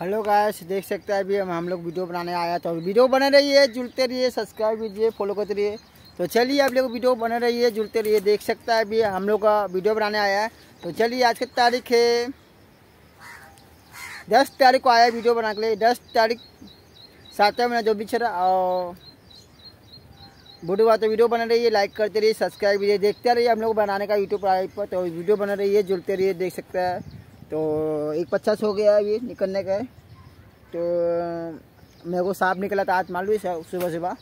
hello guys देख सकते हैं अभी हम हम लोग वीडियो बनाने आया तो वीडियो बने रही है जुड़ते रहिए सब्सक्राइब कीजिए फॉलो करते रहिए तो चलिए आप लोग वीडियो बने रही है जुड़ते रहिए देख सकता है अभी हम लोग का वीडियो बनाने आया है तो चलिए आज की तारीख है दस तारीख को आया वीडियो बना के लिए दस तारीख सातवा महीना जो भी छा और वीडियो बात तो वीडियो बने है लाइक करते रहिए सब्सक्राइब कीजिए देखते रहिए हम लोग बनाने का यूट्यूब पर तो वीडियो बने है जुड़ते रहिए देख सकते हैं तो एक पचास हो गया अभी निकलने का तो मेरे को सांप निकला था आज मालूम है सुबह सुबह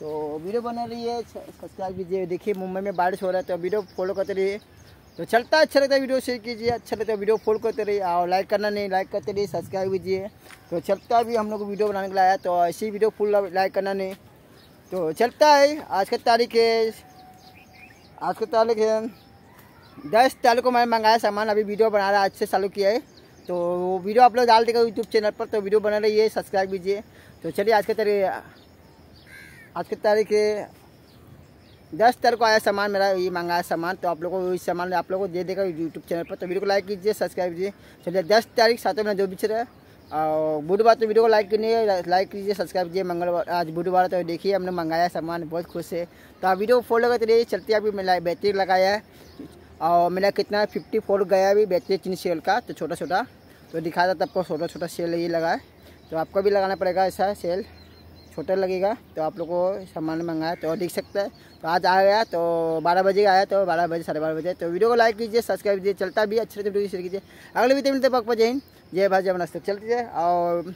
तो वीडियो बना रही है सब्सक्राइब कीजिए देखिए मुंबई में बारिश हो रहा है तो वीडियो फॉलो करते रहिए तो चलता है अच्छा लगता है वीडियो शेयर कीजिए अच्छा लगता है वीडियो फॉलो करते रहिए और लाइक करना नहीं लाइक करते रहिए सब्सक्राइब कीजिए तो चलता भी हम लोग वीडियो बनाने के लाया तो ऐसी वीडियो फुल लाइक करना नहीं तो चलता है आज का तारीख है आज का तारीख है दस तारीख को मैंने मंगाया सामान अभी वीडियो बना रहा है अच्छे चालू किया है तो वीडियो आप लोग डाल देगा यूट्यूब चैनल पर तो वीडियो बना रही है सब्सक्राइब कीजिए तो चलिए आज की तारीख आज की तारीख दस तारीख को आया सामान मेरा ये मंगाया सामान तो आप लोगों को इस सामान आप लोगों को दे देगा यूट्यूब चैनल पर तो वीडियो को लाइक कीजिए सब्सक्राइब कीजिए चलिए दस तारीख सातों में जो भी रहा और बुधवार तो वीडियो को लाइक कीजिए लाइक कीजिए सब्सक्राइब कीजिए मंगलवार आज बुधवार तो देखिए हमने मंगाया सामान बहुत खुश है तो आप वीडियो फॉलो करते रहिए चलती मैं बेहतरीन लगाया है और मेरा कितना फिफ्टी फोर गया भी बेचते चीन सेल का तो छोटा छोटा तो दिखा था आपको छोटा छोटा सेल ये लगा है तो आपको भी लगाना पड़ेगा ऐसा सेल छोटा लगेगा तो आप लोग को सामान मंगाया तो दिख सकता है तो आज आ गया तो बारह बजे आया तो बारह बजे साढ़े बारह बजे तो वीडियो को लाइक कीजिए सब्सक्राइब कीजिए चलता भी अच्छे से वीडियो शेयर कीजिए अगले वीडियो मिलते पक जय जय भाई जय नमस्ते चलते जाए और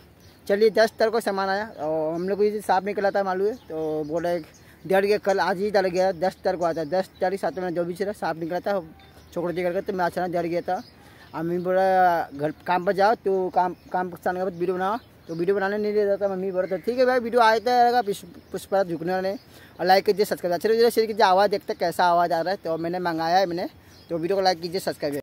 चलिए दस तरह को सामान आया और हम लोग को साफ निकला था मालूम है तो बोला डेढ़ गया कल आज ही डाल गया दस तारीख को आता है दस तारीख सात में जो भी चला साफ निकला था छोकड़ दिखा कर तो मैं अचानक डर गया था मम्मी बोला घर काम पर जाओ तो काम काम के बाद वीडियो बनाओ तो वीडियो बनाने नहीं देता था मम्मी बोला था ठीक है भाई वीडियो आया था तो रहेगा पुष्पा झुकने वाले और लाइक कीजिए सब्सक्राइब अच्छे शेयर कीजिए आवाज़ देखते कैसा आवाज़ आ रहा है तो मैंने मंगाया है मैंने तो वीडियो को लाइक कीजिए सब्सक्राइब